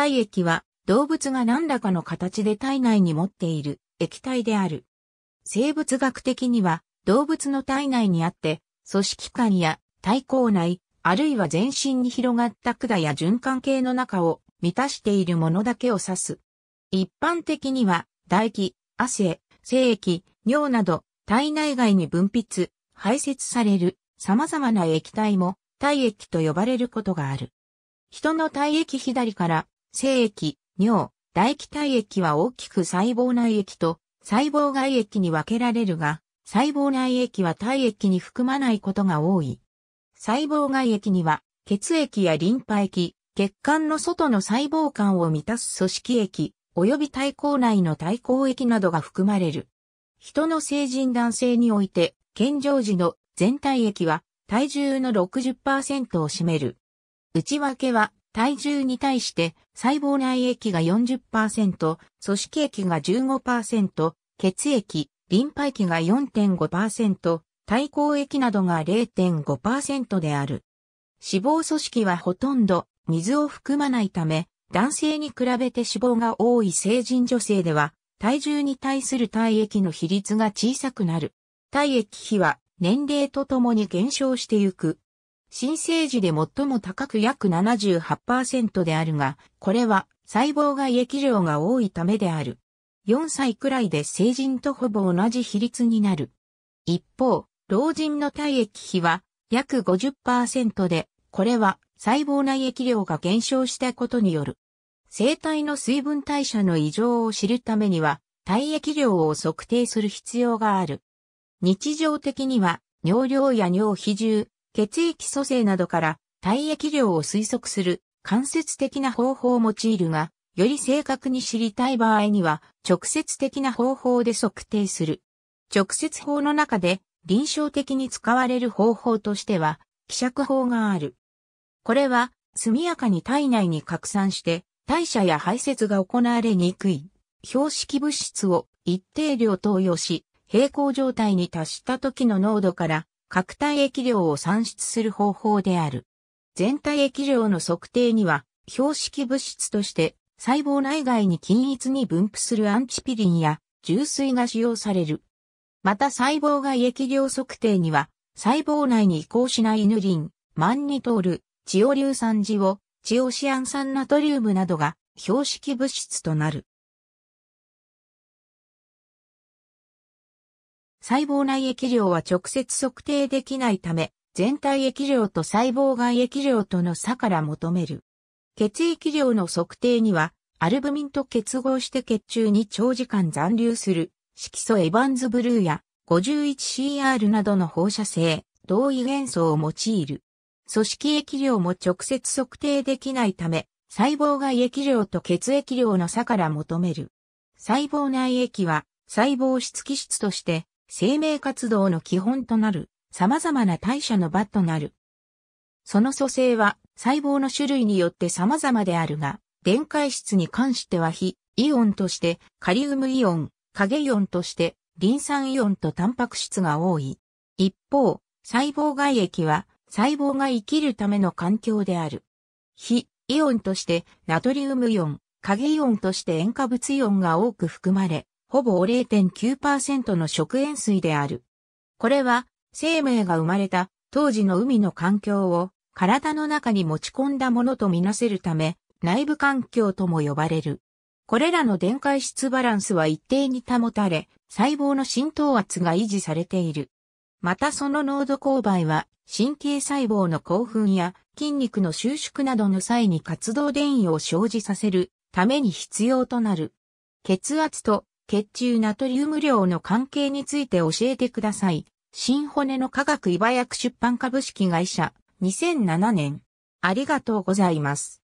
体液は動物が何らかの形で体内に持っている液体である。生物学的には動物の体内にあって、組織間や体口内、あるいは全身に広がった管や循環系の中を満たしているものだけを指す。一般的には、唾液、汗、精液、尿など、体内外に分泌、排泄される様々な液体も体液と呼ばれることがある。人の体液左から精液、尿、唾液体液は大きく細胞内液と細胞外液に分けられるが、細胞内液は体液に含まないことが多い。細胞外液には血液やリンパ液、血管の外の細胞間を満たす組織液、及び体抗内の体抗液などが含まれる。人の成人男性において、健常時の全体液は体重の60%を占める。内訳は体重に対して細胞内液が40%、組織液が15%、血液、リンパ液が4.5%、体抗液などが0.5%である。脂肪組織はほとんど水を含まないため、男性に比べて脂肪が多い成人女性では、体重に対する体液の比率が小さくなる。体液比は年齢とともに減少してゆく。新生児で最も高く約78%であるが、これは細胞外液量が多いためである。4歳くらいで成人とほぼ同じ比率になる。一方、老人の体液比は約50%で、これは細胞内液量が減少したことによる。生体の水分代謝の異常を知るためには、体液量を測定する必要がある。日常的には、尿量や尿比重、血液組成などから体液量を推測する間接的な方法を用いるが、より正確に知りたい場合には直接的な方法で測定する。直接法の中で臨床的に使われる方法としては、希釈法がある。これは速やかに体内に拡散して代謝や排泄が行われにくい標識物質を一定量投与し、平行状態に達した時の濃度から各体液量を算出する方法である。全体液量の測定には、標識物質として細胞内外に均一に分布するアンチピリンや重水が使用される。また細胞外液量測定には、細胞内に移行しないヌリン、マンニトール、チオ硫酸ジオ、チオシアン酸ナトリウムなどが標識物質となる。細胞内液量は直接測定できないため、全体液量と細胞外液量との差から求める。血液量の測定には、アルブミンと結合して血中に長時間残留する、色素エバンズブルーや 51CR などの放射性、同位元素を用いる。組織液量も直接測定できないため、細胞外液量と血液量の差から求める。細胞内液は細胞質基質として生命活動の基本となる様々な代謝の場となる。その組成は細胞の種類によって様々であるが、電解質に関しては非イオンとしてカリウムイオン、影イオンとしてリン酸イオンとタンパク質が多い。一方、細胞外液は細胞が生きるための環境である。非イオンとしてナトリウムイオン、影イオンとして塩化物イオンが多く含まれ、ほぼ0.9%の食塩水である。これは生命が生まれた当時の海の環境を体の中に持ち込んだものとみなせるため内部環境とも呼ばれる。これらの電解質バランスは一定に保たれ、細胞の浸透圧が維持されている。またその濃度勾配は神経細胞の興奮や筋肉の収縮などの際に活動電位を生じさせるために必要となる。血圧と血中ナトリウム量の関係について教えてください。新骨の科学茨薬出版株式会社、2007年。ありがとうございます。